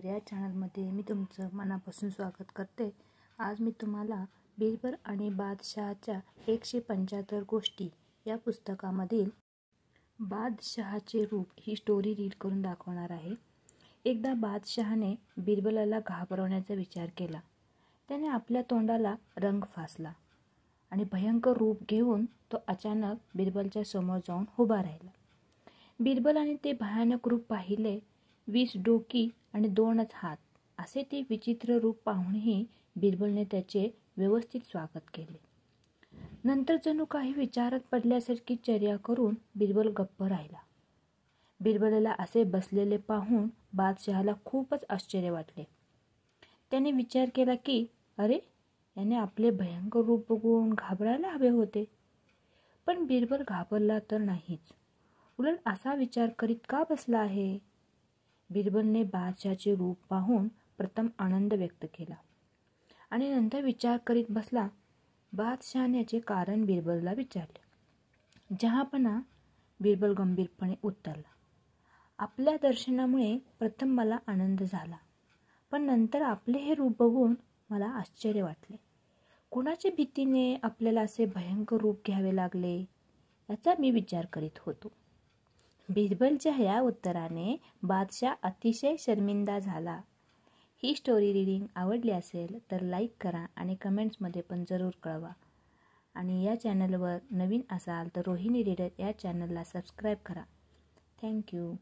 तर या चॅनलमध्ये मी तुमचं मनापासून स्वागत करते आज मी तुम्हाला बिरबल आणि बादशहाच्या एकशे पंच्याहत्तर गोष्टी या पुस्तकामधील बादशहाचे रूप ही स्टोरी रीड करून दाखवणार आहे एकदा बादशहाने बिरबलाला घाबरवण्याचा विचार केला त्याने आपल्या तोंडाला रंग फासला आणि भयंकर रूप घेऊन तो अचानक बिरबलच्या समोर जाऊन उभा राहिला आणि ते भयानक रूप पाहिले वीस डोकी आणि दोनच हात असे ते विचित्र रूप पाहूनही बिरबलने त्याचे व्यवस्थित स्वागत केले नंतर जणू काही विचारात पडल्यासारखी चर्या करून बिरबल गप्प राहिला बिरबलला असे बसलेले पाहून बादशहाला खूपच आश्चर्य वाटले त्याने विचार केला की अरे याने आपले भयंकर रूप बघून घाबरायला हवे होते पण बिरबल घाबरला तर नाहीच उलट असा विचार करीत का बसला आहे बिरबलने बादशाचे रूप पाहून प्रथम आनंद व्यक्त केला आणि नंतर विचार करीत बसला बादशान याचे कारण बिरबलला विचारले जहापणा बिरबल गंभीरपणे उत्तरला आपल्या दर्शनामुळे प्रथम मला आनंद झाला पण नंतर आपले हे रूप बघून मला आश्चर्य वाटले कोणाच्या भीतीने आपल्याला असे भयंकर रूप घ्यावे लागले याचा मी विचार करीत होतो बिरबलच्या ह्या उत्तराने बादशाह अतिशय शर्मिंदा झाला ही स्टोरी रिडिंग आवडली असेल तर लाईक करा आणि कमेंट्समध्ये पण जरूर कळवा आणि या चॅनलवर नवीन असाल तर रोहिणी रीडर या चॅनलला सबस्क्राईब करा थँक्यू